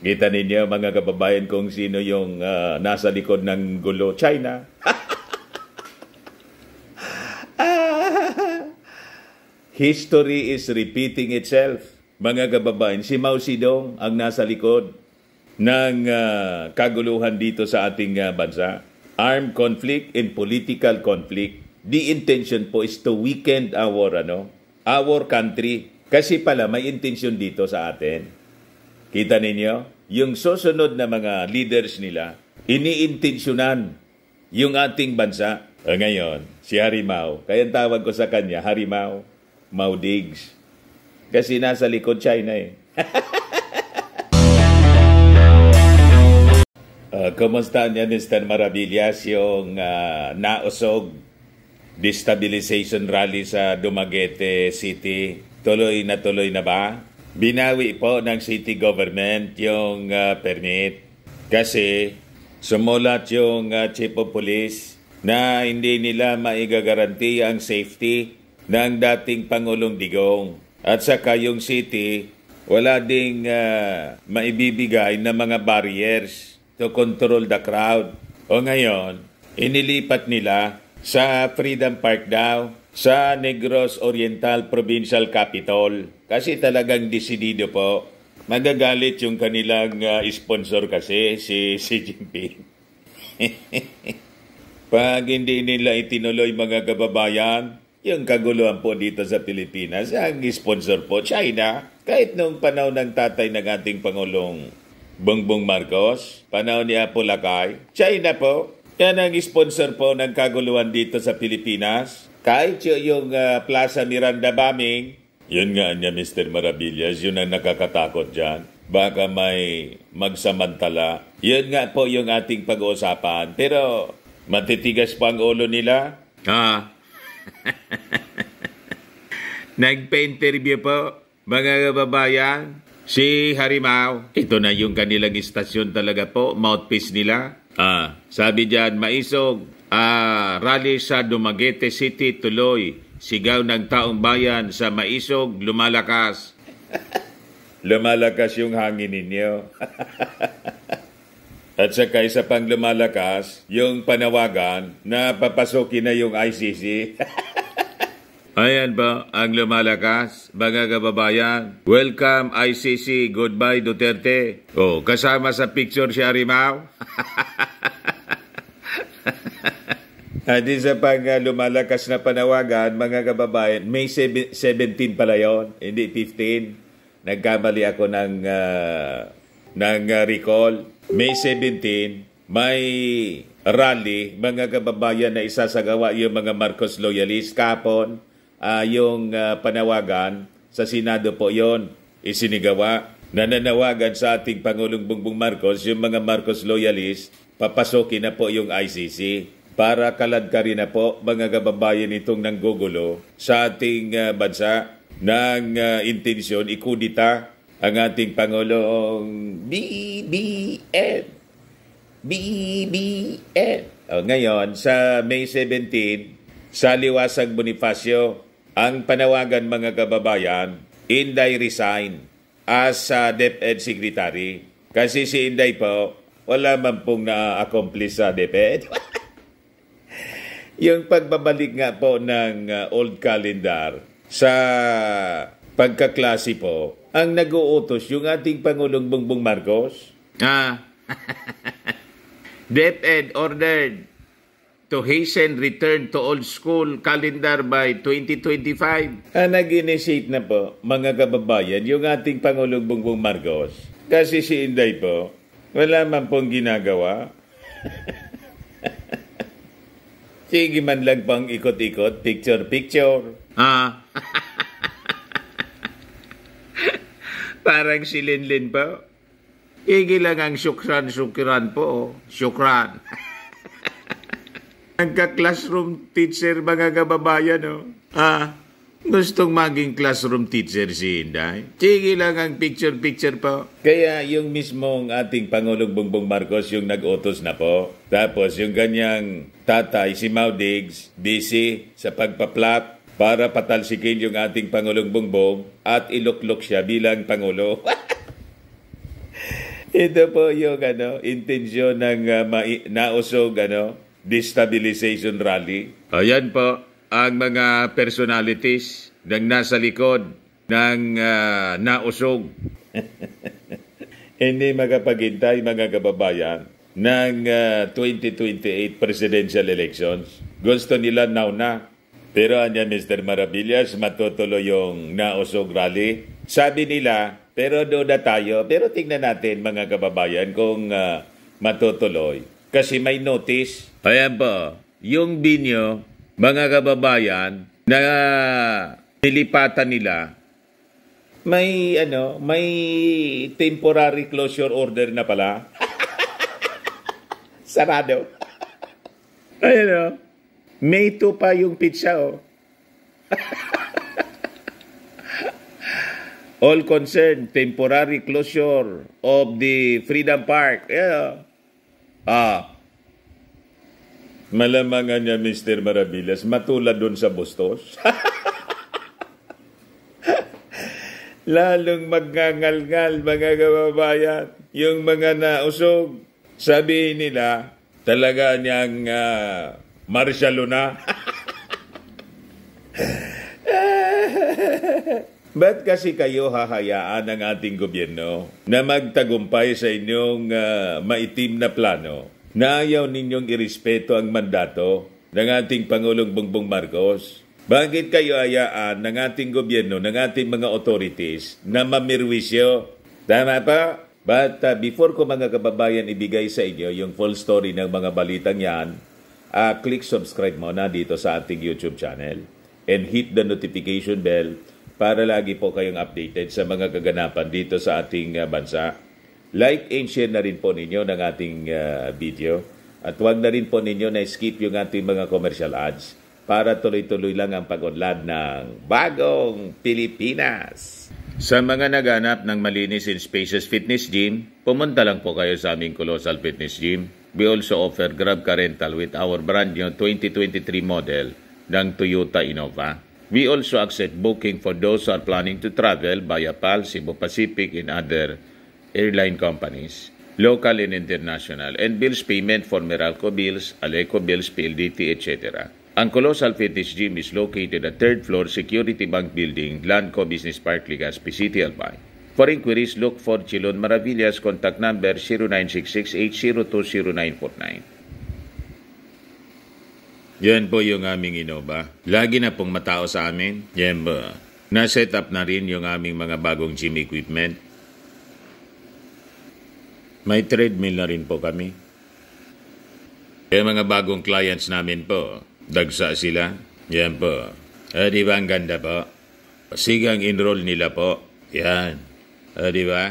Kita ninyo mga kababayan kung sino yung uh, nasa likod ng gulo. China. History is repeating itself. Mga kababayan, si Mao Zedong ang nasa likod ng uh, kaguluhan dito sa ating uh, bansa. Armed conflict and political conflict. The intention po is to weaken our, ano, our country. Kasi pala may intention dito sa atin Kita ninyo, yung susunod na mga leaders nila, iniintensyonan yung ating bansa. O eh, ngayon, si Harimau, kaya tawag ko sa kanya, Harimau, Maudigs. Kasi nasa likod China eh. uh, kumusta niya, Mr. Maravillas, yung uh, nausog destabilization rally sa Dumaguete City? Tuloy na tuloy na ba? Binawi po ng city government yung uh, permit kasi sumulat yung uh, chief of police na hindi nila maigagaranti ang safety ng dating Pangulong Digong. At saka yung city, wala ding uh, maibibigay na mga barriers to control the crowd. O ngayon, inilipat nila sa Freedom Park daw sa Negros Oriental Provincial Capital kasi talagang desidido po. magagalit yung kanilang uh, sponsor kasi, si Xi Jinping. Pag hindi nila itinuloy mga kababayan, yung kaguluhan po dito sa Pilipinas, ang sponsor po China. Kahit nung panahon ng tatay ng ating Pangulong Bongbong Marcos, panahon ni Apolacay, China po. Yan ang sponsor po ng kaguluhan dito sa Pilipinas. Kahit yung uh, plaza ni Randa Baming, yun nga niya Mr. Maravillas, yun ang nakakatakot dyan. Baka may magsamantala. Yun nga po yung ating pag-uusapan. Pero matitigas pa ang ulo nila. Ah. Nagpa-interview po, mga kababayan. Si Harimau, ito na yung kanilang istasyon talaga po, mouthpiece nila. Ah, sabi diyan, maisog, uh, rally sa Dumaguete City tuloy. Sigaw ng taong bayan sa maisog, lumalakas. lumalakas yung hangin ninyo. At saka isa pang lumalakas, yung panawagan na papasokin na yung ICC. Ayan ba ang lumalakas, mga kababayan? Welcome ICC, goodbye Duterte. Oh, kasama sa picture si Arimao. At sa pag ah, lumalakas na panawagan, mga kababayan, May 17 pala yon, hindi 15. Nagkamali ako ng, uh, ng uh, recall. May 17, may rally, mga kababayan na isasagawa yung mga Marcos loyalist kapon, uh, yung uh, panawagan sa Senado po yon isinigawa. Nananawagan sa ating Pangulong Bongbong Marcos, yung mga Marcos loyalist, papasokin na po yung ICC para kalad ka rin na po mga kababayan itong nanggugulo sa ating uh, bansa ng uh, intensyon ikudita ang ating Pangulong BBM. BBM. O, ngayon, sa May 17, sa Liwasag Bonifacio, ang panawagan mga kababayan, Inday resign as uh, DepEd Secretary. Kasi si Inday po, wala man pong na-accomplish sa DepEd. Yung pagbabalik nga po ng uh, old calendar sa pagkaklase po, ang nag-uutos yung ating Pangulong Bongbong Marcos? Ah. DepEd ordered to hasten return to old school calendar by 2025. Ang ah, nag-initiate na po, mga kababayan, yung ating Pangulong Bongbong Marcos. Kasi si Inday po, wala man pong ginagawa. Sige man lang pang ikot-ikot, picture-picture. Ah. Parang si Linlin po. Igi lang ang syukran-syukran po. Oh. Syukran. Nagka-classroom teacher mga kababayan, no? Oh. Ah. Gustong maging classroom teacher si Inday. Sige lang ang picture-picture po. Kaya yung mismong ating Pangulong Bongbong Marcos yung nag utos na po. Tapos yung ganyang tatay, si Maudigs, Diggs, busy sa pagpaplat para patalsikin yung ating Pangulong Bongbong at iluklok siya bilang Pangulo. Ito po yung ano, intensyon ng uh, ah, ma- nausog ano, destabilization rally. Ayan po, ang mga personalities ng nasa likod ng uh, nausog. Hindi magapaghintay mga kababayan ng uh, ah, 2028 presidential elections. Gusto nila now na. Pero anya Mr. Marabillas, matutuloy yung nausog rally. Sabi nila, pero doon na tayo. Pero tingnan natin mga kababayan kung uh, matutuloy. Kasi may notice. Ayan po, yung binyo mga kababayan na nilipatan nila may ano, may temporary closure order na pala. Sarado. Ayun o. Oh. May to pa yung pizza Oh. All concerned, temporary closure of the Freedom Park. Yeah. Oh. Ah, Malamangan niya Mr. Marabiles matulad doon sa Bustos. Lalong magngangalgal mga kababayan yung mga nausog. Sabihin nila talaga niyang uh, ah, marsyalo na. Ba't kasi kayo hahayaan ng ating gobyerno na magtagumpay sa inyong uh, maitim na plano na ninyong irespeto ang mandato ng ating Pangulong Bongbong Marcos? Bakit kayo ayaan ng ating gobyerno, ng ating mga authorities na mamirwisyo? Tama pa? But uh, before ko mga kababayan ibigay sa inyo yung full story ng mga balitang yan, uh, click subscribe mo na dito sa ating YouTube channel and hit the notification bell para lagi po kayong updated sa mga kaganapan dito sa ating uh, bansa. Like and share na rin po ninyo ng ating uh, video. At huwag na rin po ninyo na skip yung ating mga commercial ads para tuloy-tuloy lang ang pag-unlad ng bagong Pilipinas. Sa mga naganap ng malinis in spaces fitness gym, pumunta lang po kayo sa aming Colossal Fitness Gym. We also offer Grab Car Rental with our brand new 2023 model ng Toyota Innova. We also accept booking for those who are planning to travel via PAL, Cebu Pacific, and other airline companies, local and international, and bills payment for Meralco bills, Aleco bills, PLDT, etc. Ang colossal fetish gym is located at 3rd floor Security Bank Building, Landco Business Park, Legazpi City, Albay. For inquiries, look for Chilon Maravillas, contact number 0966-8020949. Yan po yung aming Innova. Lagi na pong matao sa amin. Yan po. Na-set up na rin yung aming mga bagong gym equipment may treadmill na rin po kami. Yung mga bagong clients namin po, dagsa sila. Yan po. Ah, di ba ang ganda po? Sigang enroll nila po. Yan. Ah, di ba?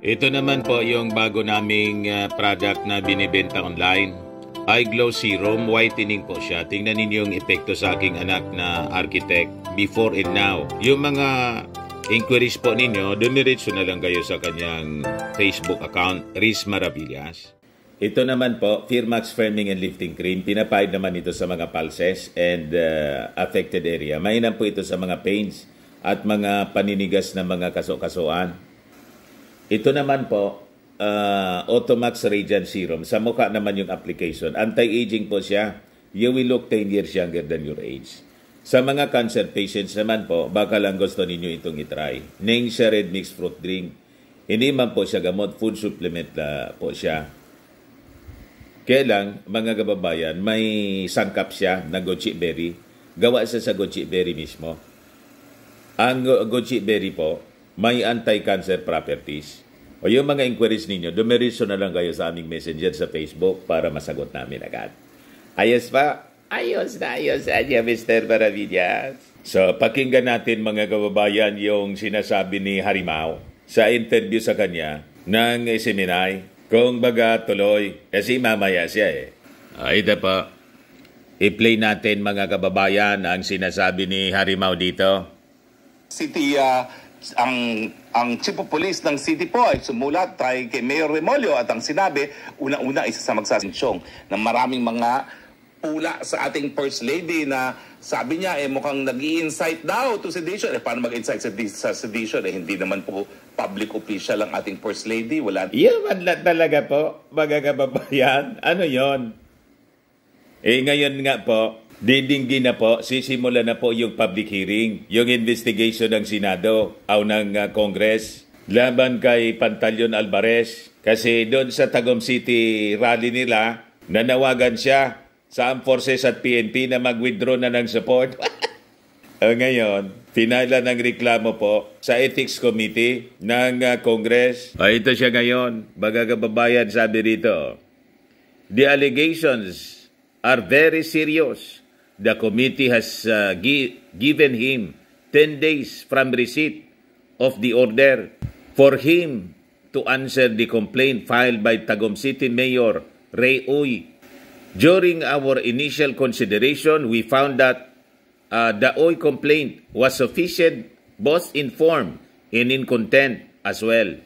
Ito naman po yung bago naming uh, product na binibenta online. Eye Glow Serum, whitening po siya. Tingnan ninyo yung epekto sa aking anak na architect before and now. Yung mga inquiries po ninyo, dumiretso na lang kayo sa kanyang Facebook account, Riz Maravillas. Ito naman po, Firmax Firming and Lifting Cream, pinapahid naman ito sa mga pulses and uh, affected area. Mainam po ito sa mga pains at mga paninigas ng mga kaso kasoan Ito naman po, uh, Automax Radiant Serum. Sa mukha naman yung application. Anti-aging po siya. You will look 10 years younger than your age. Sa mga cancer patients naman po, baka lang gusto ninyo itong itry. Ning Red Mixed Fruit Drink. Hindi man po siya gamot, food supplement na po siya. Kaya mga kababayan, may sangkap siya na goji berry. Gawa siya sa goji berry mismo. Ang goji berry po, may anti-cancer properties. O yung mga inquiries ninyo, dumiretso na lang kayo sa aming messenger sa Facebook para masagot namin agad. Ayos pa, Ayos na, ayos na niya, Mr. Maravillas. So, pakinggan natin mga kababayan yung sinasabi ni Harimau sa interview sa kanya ng Seminay. Kung baga tuloy, kasi eh, mamaya siya eh. Ay, pa. I-play natin mga kababayan ang sinasabi ni Harimau dito. City uh, ang ang chief of police ng City po ay sumulat kay, kay Mayor Remolio at ang sinabi, una-una isa sa magsasinsyong na maraming mga pula sa ating First Lady na sabi niya eh mukhang nag i insight daw to sedition. Eh paano mag insight sa, sa sedition? Eh hindi naman po public official ang ating First Lady. Wala. Yaman yeah, talaga po, magagababayan. Ano yon? Eh ngayon nga po, didinggin na po, sisimula na po yung public hearing, yung investigation ng Senado o ng uh, Congress laban kay Pantalyon Alvarez kasi doon sa Tagum City rally nila, nanawagan siya sa Armed Forces at PNP na mag-withdraw na ng support. Oh, ngayon, tinala ng reklamo po sa Ethics Committee ng uh, Congress. O, oh, ito siya ngayon, magagababayan sabi rito. The allegations are very serious. The committee has uh, gi- given him 10 days from receipt of the order for him to answer the complaint filed by Tagum City Mayor Ray Uy During our initial consideration, we found that uh, the OI complaint was sufficient both in form and in content as well.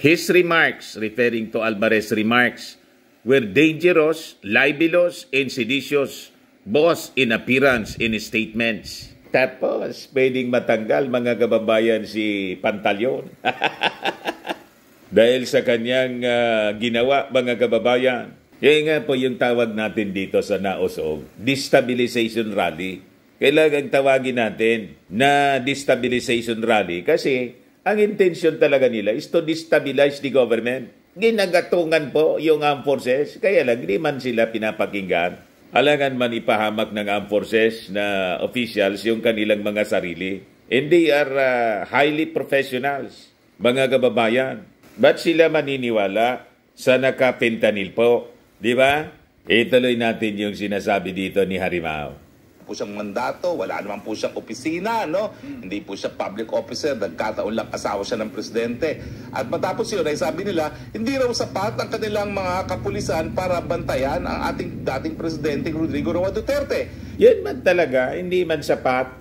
His remarks, referring to Alvarez's remarks, were dangerous, libelous, and seditious, both in appearance and statements. Tapos, pwedeng matanggal mga kababayan si Pantalyon. Dahil sa kanyang uh, ginawa, mga kababayan, yan eh, nga po yung tawag natin dito sa naosog, destabilization rally. Kailangan tawagin natin na destabilization rally kasi ang intention talaga nila is to destabilize the government. Ginagatungan po yung armed forces, kaya lang di man sila pinapakinggan. Alangan man ipahamak ng armed forces na officials yung kanilang mga sarili. And they are uh, highly professionals, mga kababayan. Ba't sila maniniwala sa nakapintanil po? Di ba? Ituloy eh, natin yung sinasabi dito ni Harimao po siyang mandato, wala naman po siyang opisina, no? Hmm. Hindi po siya public officer, nagkataon lang asawa siya ng presidente. At matapos yun ay sabi nila, hindi raw sapat ang kanilang mga kapulisan para bantayan ang ating dating presidente Rodrigo Roa Duterte. Yan man talaga, hindi man sapat.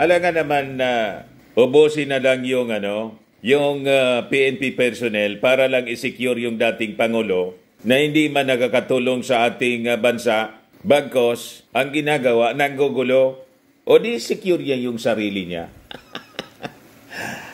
Alam nga naman na uh, ubusin na lang yung ano, yung uh, ah, PNP personnel para lang isecure yung dating Pangulo na hindi man nagkakatulong sa ating ah, bansa, bagkos ang ginagawa, nanggugulo, o di secure niya yung sarili niya.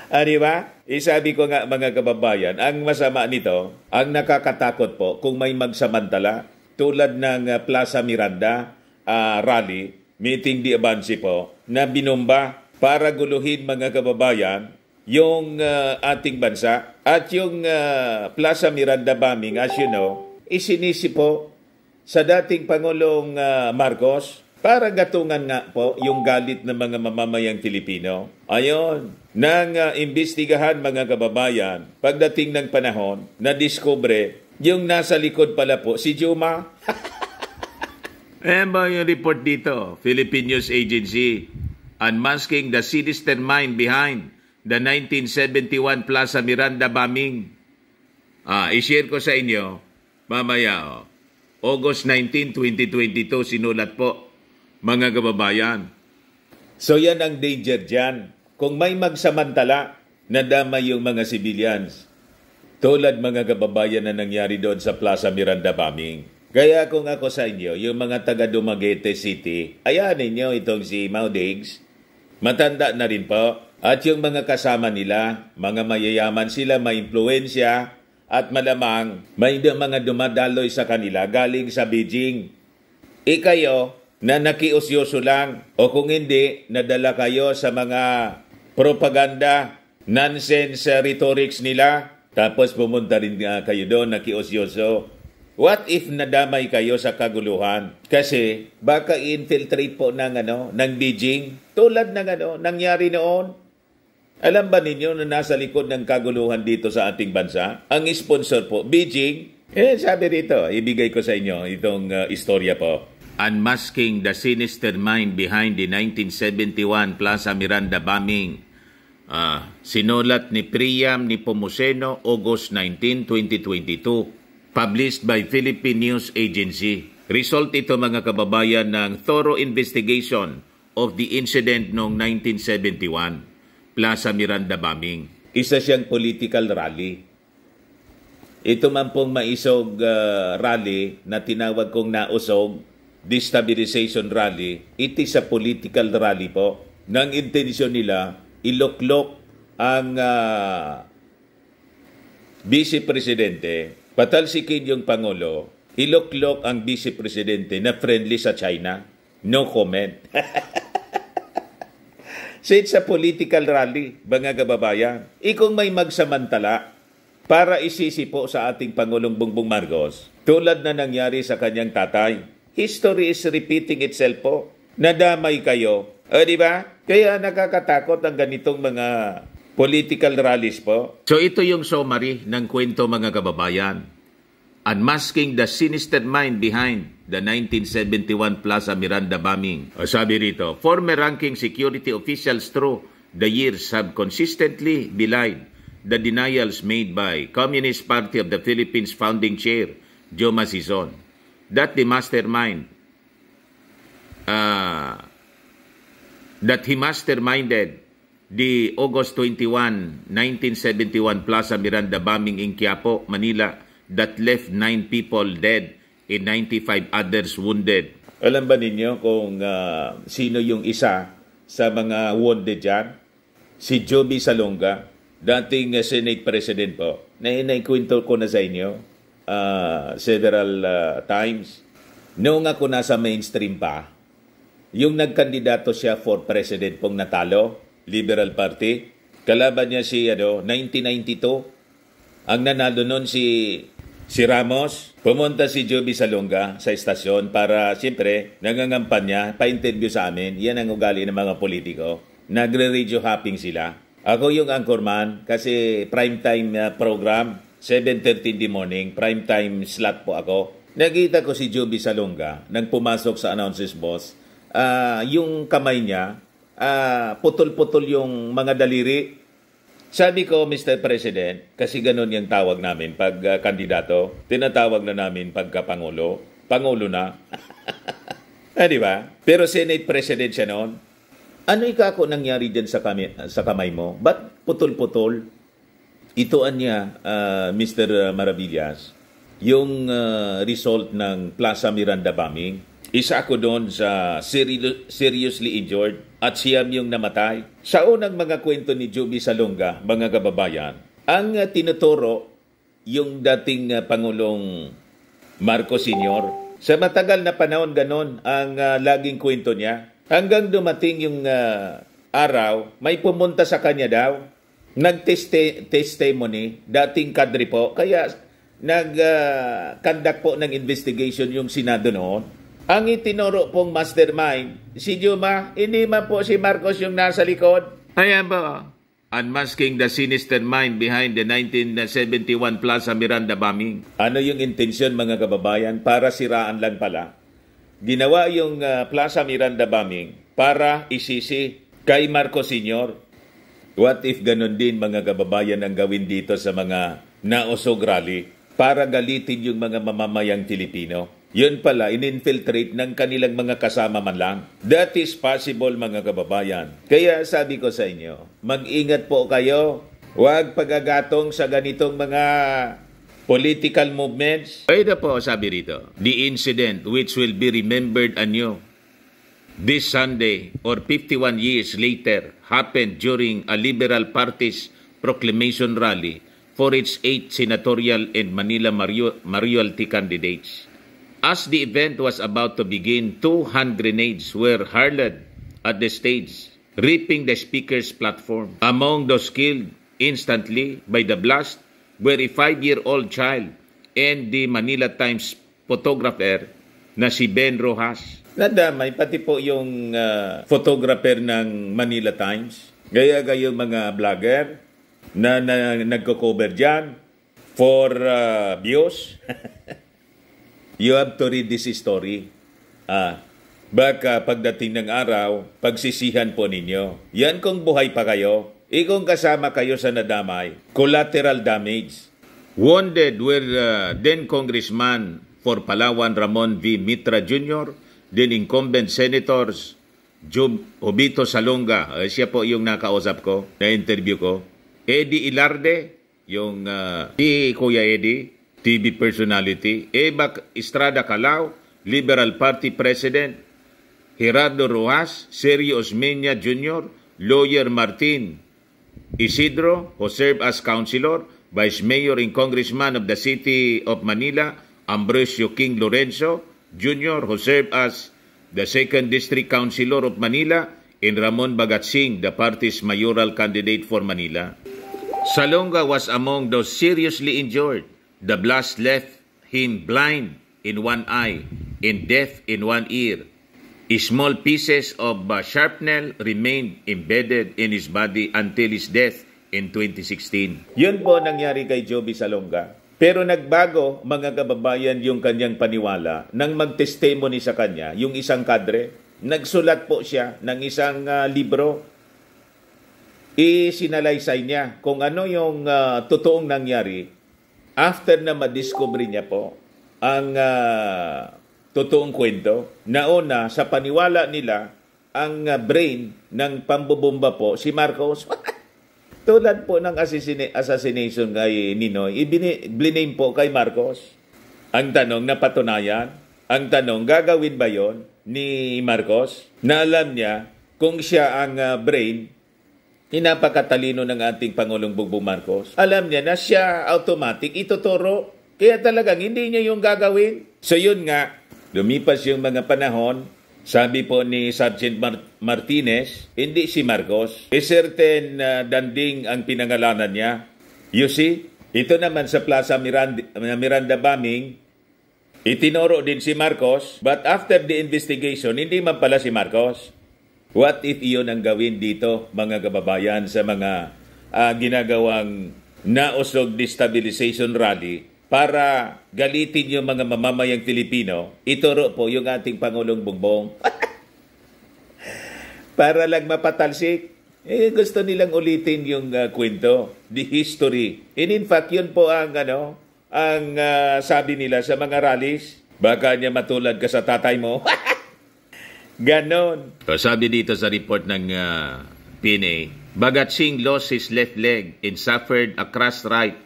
ah, di ba? Isabi eh, ko nga mga kababayan, ang masama nito, ang nakakatakot po kung may magsamantala tulad ng ah, Plaza Miranda uh, rally, meeting di Abansi po, na binomba para guluhin mga kababayan yung uh, ating bansa. At yung uh, Plaza Miranda bombing, as you know, isinisipo sa dating Pangulong uh, Marcos para gatungan nga po yung galit ng mga mamamayang Pilipino. Ayon, nang uh, imbestigahan mga kababayan, pagdating ng panahon, na-discover yung nasa likod pala po si Juma. Ayan eh, ba yung report dito? Philippine News Agency, unmasking the sinister mind behind the 1971 Plaza Miranda bombing. Ah, i-share ko sa inyo mamaya. Oh. August 19, 2022 sinulat po mga kababayan. So yan ang danger dyan. Kung may magsamantala, nadama yung mga civilians. Tulad mga kababayan na nangyari doon sa Plaza Miranda bombing. Kaya kung ako sa inyo, yung mga taga Dumaguete City, ayan nyo itong si Maudigs. Matanda na rin po. At yung mga kasama nila, mga mayayaman sila, may impluensya at malamang may mga dumadaloy sa kanila galing sa Beijing. Ikayo e na nakiusyoso lang o kung hindi, nadala kayo sa mga propaganda, nonsense rhetorics nila, tapos pumunta rin kayo doon nakiusyoso. What if nadamay kayo sa kaguluhan? Kasi baka infiltrate po ng ano, ng Beijing tulad ng ano nangyari noon alam ba ninyo na nasa likod ng kaguluhan dito sa ating bansa? Ang sponsor po, Beijing. Eh, sabi dito, ibigay ko sa inyo itong uh, istorya po. Unmasking the sinister mind behind the 1971 Plaza Miranda bombing. Uh, sinulat ni Priam ni Pomuseno, August 19, 2022. Published by Philippine News Agency. Result ito mga kababayan ng thorough investigation of the incident noong 1971. Plaza Miranda bombing. Isa siyang political rally. Ito man pong maisog uh, rally na tinawag kong nausog, destabilization rally, it is a political rally po. Nang intensyon nila, iloklok ang uh, ah, Presidente, patalsikin yung Pangulo, iloklok ang Vice Presidente na friendly sa China. No comment. So it's a political rally, mga kababayan. Ikong may magsamantala para isisi po sa ating Pangulong Bongbong Marcos, tulad na nangyari sa kanyang tatay, history is repeating itself po. Nadamay kayo. O, di ba? Kaya nakakatakot ang ganitong mga political rallies po. So ito yung summary ng kwento mga kababayan unmasking the sinister mind behind the 1971 Plaza Miranda bombing. Ah, sabi rito, former ranking security officials through the years have consistently belied the denials made by Communist Party of the Philippines founding chair Joma Sison that the mastermind uh, that he masterminded the August 21, 1971 Plaza Miranda bombing in Quiapo, Manila that left 9 people dead and 95 others wounded. Alam ba ninyo kung uh, sino yung isa sa mga wounded dyan? Si Joby Salonga, dating uh, Senate President po. Nainaikwento ko na sa inyo uh, several uh, times. Noong ako nasa mainstream pa, yung nagkandidato siya for president pong natalo, Liberal Party, kalaban niya si ano, 1992. Ang nanalo noon si Si Ramos, pumunta si Juby Salonga sa istasyon para siyempre nangangampan niya, pa-interview sa amin. Yan ang ugali ng mga politiko. Nagre-radio hopping sila. Ako yung anchorman kasi prime time uh, program, 7.30 in the morning, prime time slot po ako. Nakita ko si Juby Salonga nang pumasok sa announces boss. Uh, yung kamay niya, uh, putol-putol yung mga daliri sabi ko, Mr. President, kasi ganun yung tawag namin pag uh, kandidato, tinatawag na namin pagka Pangulo. Pangulo na. eh, di ba? Pero Senate President siya noon. Ano ikako nangyari diyan sa, kami, ah, sa kamay mo? Ba't putol-putol? Ito niya, uh, Mr. Maravillas, yung uh, result ng Plaza Miranda bombing isa ako doon sa seri- Seriously Injured at siyam yung namatay. Sa unang mga kwento ni Juby Salonga, mga kababayan, ang tinuturo yung dating Pangulong Marcos Sr. Sa matagal na panahon ganon ang uh, laging kwento niya. Hanggang dumating yung uh, araw, may pumunta sa kanya daw, nag-testimony, dating kadri po, kaya nag-conduct ah, uh, po ng investigation yung Senado noon ang itinuro pong mastermind, si Juma, hindi man po si Marcos yung nasa likod. Ayan po. Unmasking the sinister mind behind the 1971 Plaza Miranda bombing. Ano yung intensyon mga kababayan? Para siraan lang pala. Ginawa yung uh, Plaza Miranda bombing para isisi kay Marcos Sr. What if ganun din mga kababayan ang gawin dito sa mga naosog rally para galitin yung mga mamamayang Pilipino? Yun pala, ininfiltrate ng kanilang mga kasama man lang. That is possible mga kababayan. Kaya sabi ko sa inyo, mag-ingat po kayo. Huwag pagagatong sa ganitong mga political movements. Kaya po sabi rito, the incident which will be remembered anew this Sunday or 51 years later happened during a Liberal Party's proclamation rally for its eight senatorial and Manila Mario- mayoralty candidates. As the event was about to begin, two hand grenades were hurled at the stage, ripping the speaker's platform. Among those killed instantly by the blast were a five-year-old child and the Manila Times photographer na si Ben Rojas. Nadamay pati po yung uh, photographer ng Manila Times. Gaya kayo mga vlogger na, na nagko-cover dyan for uh, views. You have to read this story. Ah, baka pagdating ng araw, pagsisihan po ninyo. Yan kung buhay pa kayo. Ikong kasama kayo sa nadamay. Collateral damage. Wounded were uh, then Congressman for Palawan Ramon V. Mitra Jr., then incumbent senators Job Obito Salonga, uh, eh, siya po yung nakausap ko, na-interview ko. Eddie Ilarde, yung uh, si Kuya Eddie, TV personality, Eva Estrada Calao, Liberal Party President, Gerardo Rojas, Sergio Osmeña Jr., Lawyer Martin Isidro, who served as Councilor, Vice Mayor and Congressman of the City of Manila, Ambrosio King Lorenzo Jr., who served as the Second District Councilor of Manila, and Ramon Bagatsing, the party's mayoral candidate for Manila. Salonga was among those seriously injured The blast left him blind in one eye and deaf in one ear. Small pieces of uh, shrapnel remained embedded in his body until his death in 2016. Yun po nangyari kay Joby Salonga. Pero nagbago, mga kababayan, yung kanyang paniwala nang magtestimony sa kanya, yung isang kadre. Nagsulat po siya ng isang uh, libro. Isinalaysay niya kung ano yung uh, totoong nangyari after na madiscover niya po ang uh, totoong kwento, nauna sa paniwala nila ang uh, brain ng pambobomba po si Marcos. Tulad po ng assassin- assassination kay Ninoy, ibiname po kay Marcos. Ang tanong na patunayan, ang tanong gagawin ba yon ni Marcos na alam niya kung siya ang uh, brain napakatalino ng ating Pangulong Bugbong Marcos. Alam niya na siya automatic ituturo. Kaya talagang hindi niya yung gagawin. So yun nga, lumipas yung mga panahon, sabi po ni Sergeant Mar- Martinez, hindi si Marcos. A e, certain uh, danding ang pinangalanan niya. You see, ito naman sa Plaza ah, Miranda, Miranda bombing, itinuro din si Marcos, but after the investigation, hindi man pala si Marcos. What if iyon ang gawin dito, mga kababayan, sa mga uh, ginagawang naosog destabilization rally para galitin yung mga mamamayang Pilipino? Ituro po yung ating Pangulong Bongbong. para lang mapatalsik. Eh, gusto nilang ulitin yung uh, kwento, the history. And in fact, yun po ang, ano, ang uh, sabi nila sa mga rallies. Baka niya matulad ka sa tatay mo. Ganon. So, sabi dito sa report ng uh, ah, PNA, Bagat Singh lost his left leg and suffered a crushed right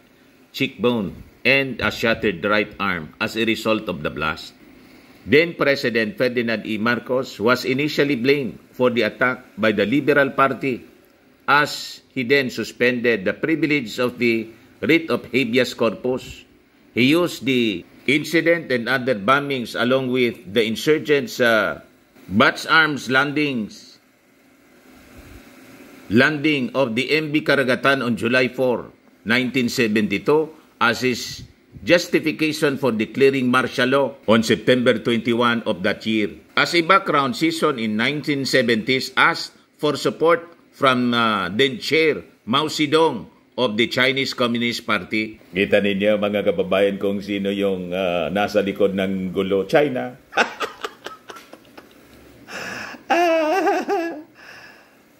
cheekbone and a shattered right arm as a result of the blast. Then President Ferdinand E. Marcos was initially blamed for the attack by the Liberal Party as he then suspended the privilege of the writ of habeas corpus. He used the incident and other bombings along with the insurgents' uh, Batch arms landings. Landing of the MB Karagatan on July 4, 1972 as is justification for declaring martial law on September 21 of that year. As a background season in 1970s asked for support from uh, then chair Mao Zedong of the Chinese Communist Party. Kita ninyo mga kababayan kung sino yung uh, nasa likod ng gulo, China.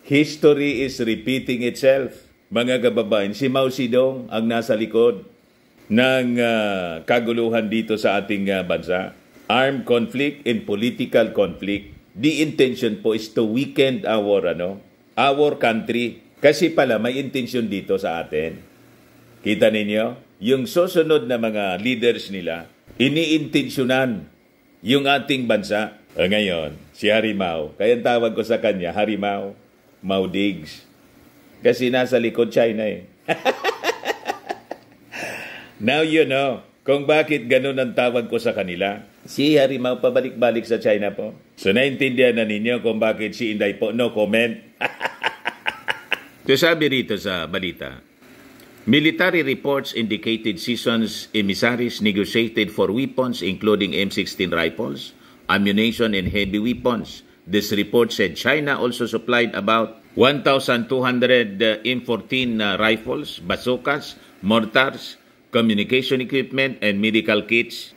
History is repeating itself. Mga kababayan, si Mao Zedong ang nasa likod ng uh, kaguluhan dito sa ating uh, bansa. Armed conflict and political conflict. The intention po is to weaken our ano, our country. Kasi pala may intention dito sa atin. Kita ninyo, yung susunod na mga leaders nila, iniintensyonan yung ating bansa Uh, ngayon, si Harimaw. Kaya tawag ko sa kanya, Mao Maudigs. Kasi nasa likod China eh. Now you know kung bakit ganun ang tawag ko sa kanila. Si Harimaw pabalik-balik sa China po. So naintindihan na ninyo kung bakit si Inday po no comment. so sabi rito sa balita, Military reports indicated seasons emissaries negotiated for weapons including M16 rifles, ammunition, and heavy weapons. This report said China also supplied about 1,200 M14 uh, rifles, bazookas, mortars, communication equipment, and medical kits.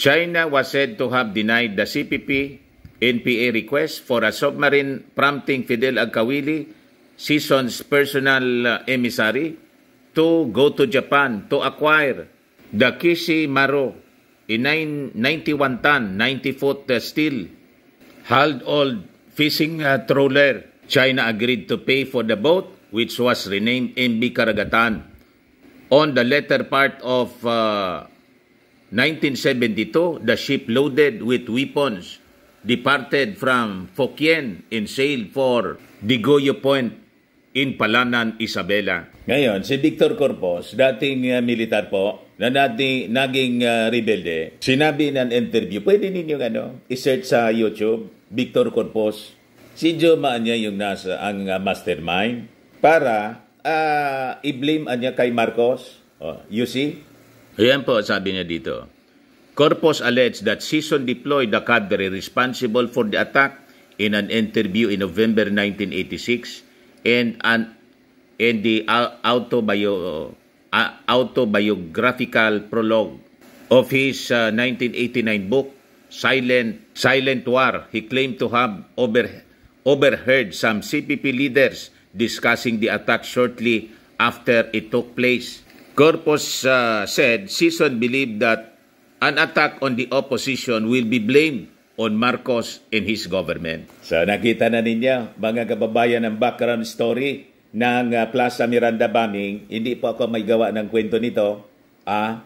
China was said to have denied the CPP NPA request for a submarine prompting Fidel Agkawili, season's personal uh, emissary, to go to Japan to acquire the Kishimaru in 9, 91 ton, 90 foot uh, steel, hauled old fishing uh, trawler. China agreed to pay for the boat, which was renamed MB Karagatan. On the latter part of uh, 1972, the ship loaded with weapons departed from Fokien and sailed for Digoyo Point in Palanan, Isabela. Ngayon, si Victor Corpos, dating uh, militar po, na naging, naging uh, rebelde, sinabi ng interview, pwede ninyong ano, isearch sa YouTube, Victor Corpos. Si Joe Maanya yung nasa ang uh, mastermind para uh, i-blame niya kay Marcos. Oh, you see? Ayan po, sabi niya dito. Corpus alleged that Season deployed the cadre responsible for the attack in an interview in November 1986 and an and the autobiography autobiographical prologue of his uh, 1989 book, Silent, Silent War. He claimed to have over, overheard some CPP leaders discussing the attack shortly after it took place. Corpus uh, said Sison believed that an attack on the opposition will be blamed on Marcos and his government. So nakita na ninyo, mga kababayan, ang background story ng uh, Plaza Miranda bombing, hindi po ako may gawa ng kwento nito, ah,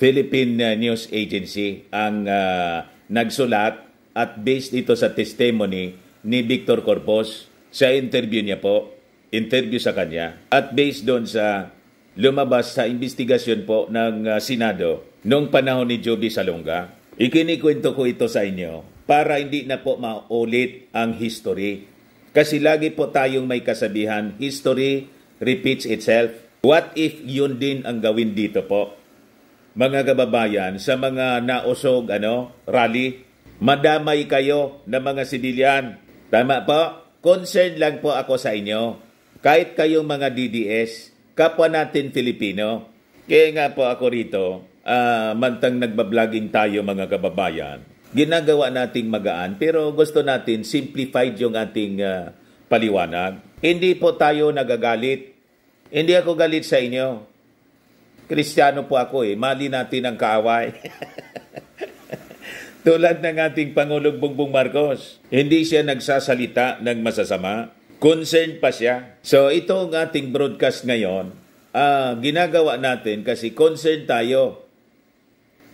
Philippine ah, News Agency ang uh, nagsulat at based ito sa testimony ni Victor Corpos sa interview niya po, interview sa kanya, at based doon sa lumabas sa investigasyon po ng uh, Senado noong panahon ni Joby Salonga. Ikinikwento ko ito sa inyo para hindi na po maulit ang history kasi lagi po tayong may kasabihan, history repeats itself. What if yun din ang gawin dito po? Mga kababayan, sa mga naosog ano, rally, madamay kayo na mga sibilyan. Tama po? Concern lang po ako sa inyo. Kahit kayong mga DDS, kapwa natin Filipino. Kaya nga po ako rito, uh, mantang nagbablogging tayo mga kababayan, ginagawa nating magaan pero gusto natin simplified yung ating uh, paliwanag. Hindi po tayo nagagalit. Hindi ako galit sa inyo. Kristiyano po ako eh. Mali natin ang kaaway. Tulad ng ating Pangulong Bongbong Marcos, hindi siya nagsasalita ng masasama. Concerned pa siya. So itong ating broadcast ngayon, uh, ginagawa natin kasi concerned tayo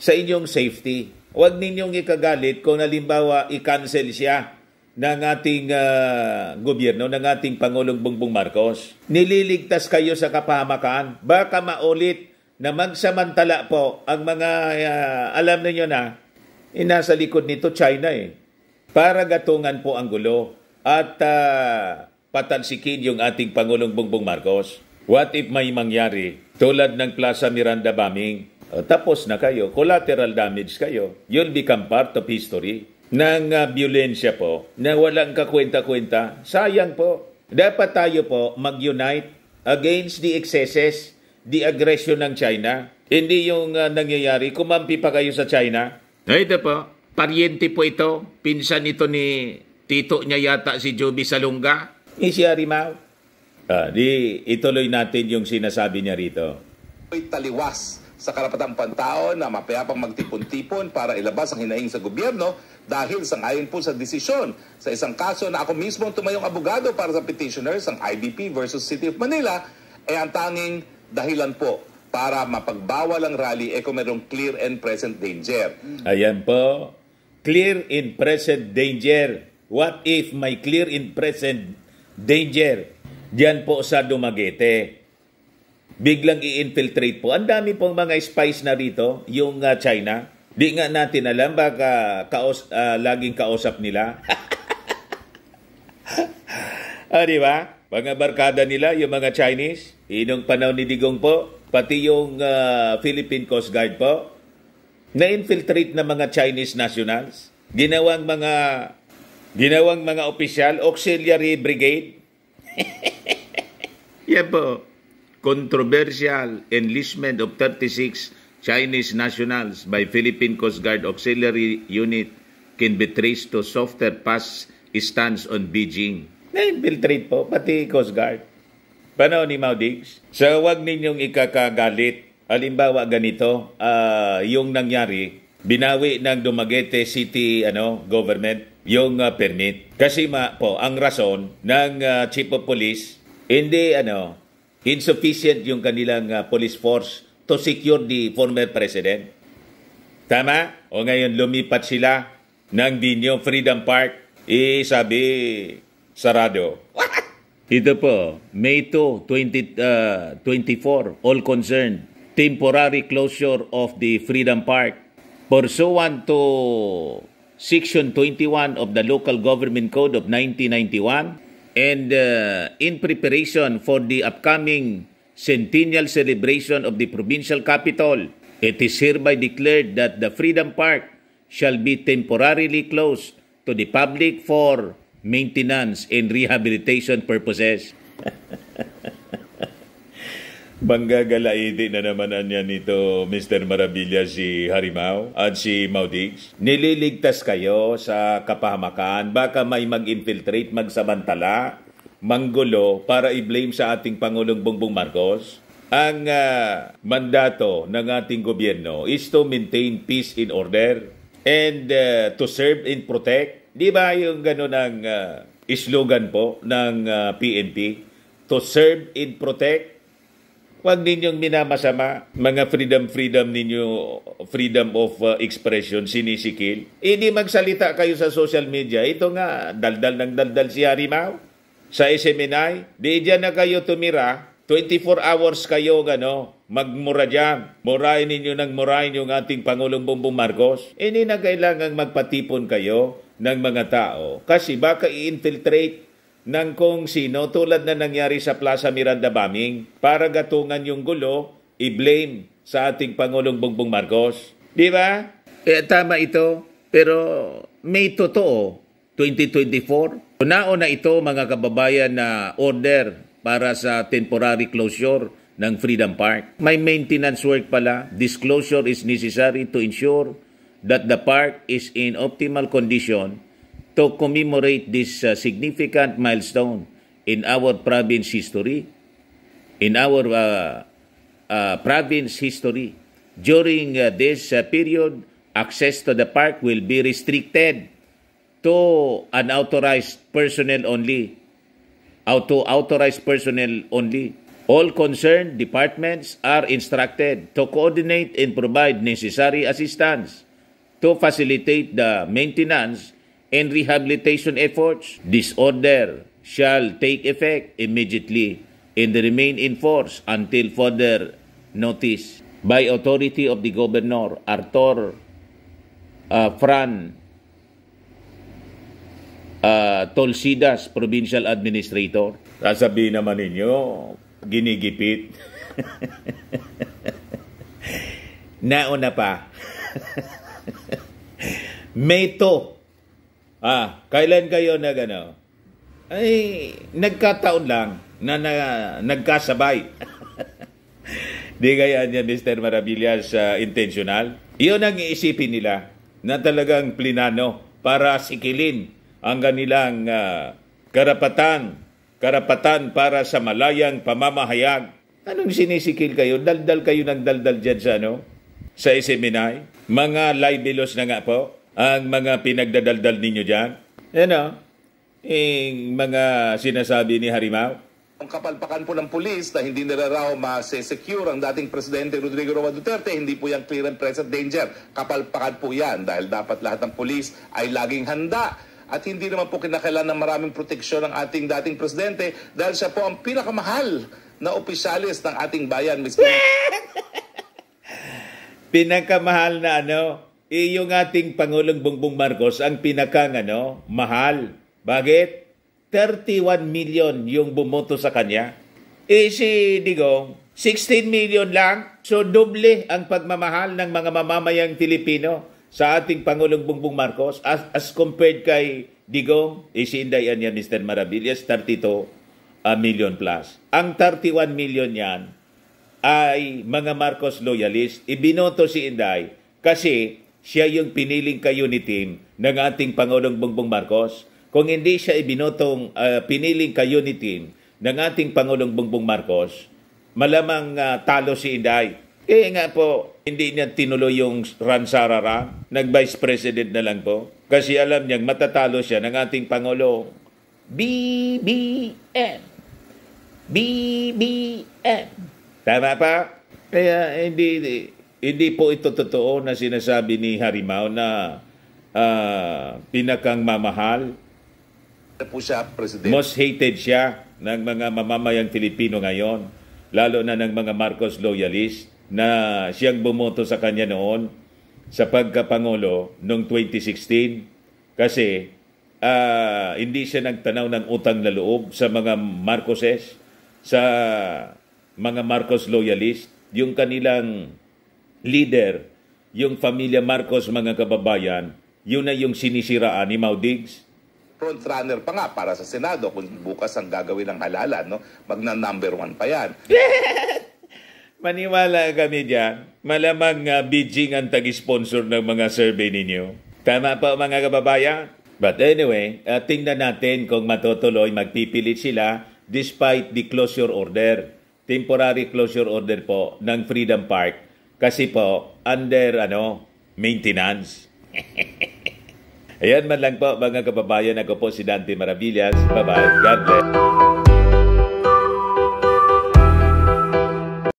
sa inyong safety. Huwag ninyong ikagalit kung halimbawa i-cancel siya ng ating uh, gobyerno, ng ating Pangulong Bongbong Marcos. Nililigtas kayo sa kapahamakan. Baka maulit na magsamantala po ang mga, uh, alam niyo na, inasa eh, likod nito China eh. Para gatungan po ang gulo at uh, ah, patansikin yung ating Pangulong Bongbong Marcos. What if may mangyari tulad ng Plaza Miranda bombing? Uh, tapos na kayo, collateral damage kayo, you'll become part of history ng uh, violensya po na walang kakwenta-kwenta. Sayang po. Dapat tayo po mag-unite against the excesses, the aggression ng China. Hindi yung uh, nangyayari, kumampi pa kayo sa China. Ito po, pariente po ito. Pinsan ito ni tito niya yata si Joby Salunga. Isyari si Harimau. Ah, di ituloy natin yung sinasabi niya rito. Ito'y taliwas sa karapatang pantao na mapayapang magtipon-tipon para ilabas ang hinaing sa gobyerno dahil sangayon po sa desisyon sa isang kaso na ako mismo tumayong abogado para sa petitioners ang IBP versus City of Manila ay eh, ang tanging dahilan po para mapagbawal ang rally eh kung merong clear and present danger. Ayan po, clear and present danger. What if may clear and present danger? Diyan po sa Dumaguete biglang i-infiltrate po. Ang dami pong mga spies na rito, yung uh, China. Di nga natin alam, baka kaos, uh, laging kausap nila. ah, di ba? Mga barkada nila, yung mga Chinese, inong panahon ni Digong po, pati yung uh, Philippine Coast Guard po, na-infiltrate ng mga Chinese nationals, ginawang mga ginawang mga opisyal, auxiliary brigade. Yan po controversial enlistment of 36 Chinese nationals by Philippine Coast Guard Auxiliary Unit can be traced to softer past stance on Beijing. Na-infiltrate po, pati Coast Guard. Panahon ni Maudix. So, wag ninyong ikakagalit. Halimbawa ganito, uh, yung nangyari, binawi ng Dumaguete City ano government yung uh, permit. Kasi ma, po, ang rason ng uh, chief of police, hindi ano, insufficient yung kanilang uh, police force to secure the former president. Tama? O ngayon lumipat sila ng Dino Freedom Park. Eh, sabi, sarado. What? Ito po, May 2, 20, uh, 24, all concerned. Temporary closure of the Freedom Park. Pursuant to Section 21 of the Local Government Code of 1991, and uh, in preparation for the upcoming centennial celebration of the provincial capital, it is hereby declared that the Freedom Park shall be temporarily closed to the public for maintenance and rehabilitation purposes. Manggagalaidi na naman niya nito Mr. Marabilla si Harimau at si Maudix. Nililigtas kayo sa kapahamakan. Baka may mag-infiltrate, magsamantala, manggulo para i-blame sa ating Pangulong Bongbong Marcos. Ang uh, mandato ng ating gobyerno is to maintain peace in order and uh, to serve and protect. Di ba yung gano'n ang uh, ah, slogan po ng uh, PNP? To serve and protect Huwag ninyong minamasama mga freedom-freedom ninyo, freedom of uh, expression, sinisikil. Hindi e magsalita kayo sa social media. Ito nga, daldal ng daldal si Harimau sa SMNI. Di dyan na kayo tumira, 24 hours kayo gano magmura diyan. Murahin ninyo nang murahin yung ating Pangulong Bongbong Marcos. Hindi e na kailangang magpatipon kayo ng mga tao kasi baka i-infiltrate ng kung sino tulad na nangyari sa Plaza Miranda bombing para gatungan yung gulo, i-blame sa ating Pangulong Bongbong Marcos. Di ba? Eh, tama ito. Pero may totoo 2024. na ito mga kababayan na order para sa temporary closure ng Freedom Park. May maintenance work pala. Disclosure is necessary to ensure that the park is in optimal condition to commemorate this uh, significant milestone in our province history, in our uh, uh, province history. During uh, this uh, period, access to the park will be restricted to unauthorized personnel only. Uh, to authorized personnel only. All concerned departments are instructed to coordinate and provide necessary assistance to facilitate the maintenance and rehabilitation efforts, this order shall take effect immediately and remain in force until further notice by authority of the governor Arthur uh, Fran uh, Tolsidas, provincial administrator. Sasabihin naman ninyo, ginigipit. Nauna pa. May to Ah, kailan kayo na gano? Ay, nagkataon lang na, na nagkasabay. Di kaya niya Mr. Maravillas uh, intentional? Iyon ang iisipin nila na talagang plinano para sikilin ang kanilang uh, karapatan, karapatan para sa malayang pamamahayag. Anong sinisikil kayo? Daldal kayo ng daldal dyan sa, ano? sa Isiminay? Mga libelos na nga po ang mga pinagdadaldal ninyo dyan? Ano? Yung mga sinasabi ni Harimaw? Ang kapalpakan po ng pulis na hindi nila raw masesecure ang dating Presidente Rodrigo Roa Duterte, hindi po yung clear and present danger. Kapalpakan po yan dahil dapat lahat ng pulis ay laging handa at hindi naman po kinakailangan ng maraming proteksyon ang ating dating presidente dahil siya po ang pinakamahal na opisyalis ng ating bayan. Miss pinakamahal na ano? eh, yung ating Pangulong Bongbong Marcos ang pinakang ano, mahal. Bakit? 31 million yung bumoto sa kanya. Eh si Digong, 16 million lang. So doble ang pagmamahal ng mga mamamayang Pilipino sa ating Pangulong Bongbong Marcos as, as compared kay Digong, eh, si Inday yan, Mr. Maravillas, 32 uh, ah, million plus. Ang 31 million yan ay mga Marcos loyalist. Ibinoto si Inday kasi siya yung piniling kayo ni team ng ating Pangulong Bongbong Marcos. Kung hindi siya ibinotong uh, piniling kayo ni team ng ating Pangulong Bongbong Marcos, malamang uh, talo si Inday. Eh nga po, hindi niya tinuloy yung Ransarara, nag-vice president na lang po. Kasi alam niyang matatalo siya ng ating Pangulo. BBM. BBM. Tama pa? Kaya hindi, hindi hindi po ito totoo na sinasabi ni Harimau na uh, pinakang mamahal. Po siya, President. Most hated siya ng mga mamamayang Filipino ngayon, lalo na ng mga Marcos loyalist na siyang bumoto sa kanya noon sa pagkapangulo noong 2016 kasi uh, hindi siya nagtanaw ng utang na loob sa mga Marcoses, sa mga Marcos loyalist, yung kanilang leader yung pamilya Marcos mga kababayan, yun na yung sinisiraan ni Mau Diggs? frontrunner pa nga para sa Senado kung bukas ang gagawin ng halalan, no? Magna number one pa yan. Maniwala kami dyan. Malamang uh, Beijing ang tag-sponsor ng mga survey ninyo. Tama pa mga kababayan? But anyway, uh, tingnan natin kung matutuloy magpipilit sila despite the closure order. Temporary closure order po ng Freedom Park kasi po, under ano, maintenance. Ayan man lang po mga kababayan. Ako po si Dante Maravillas. Bye-bye. God bless.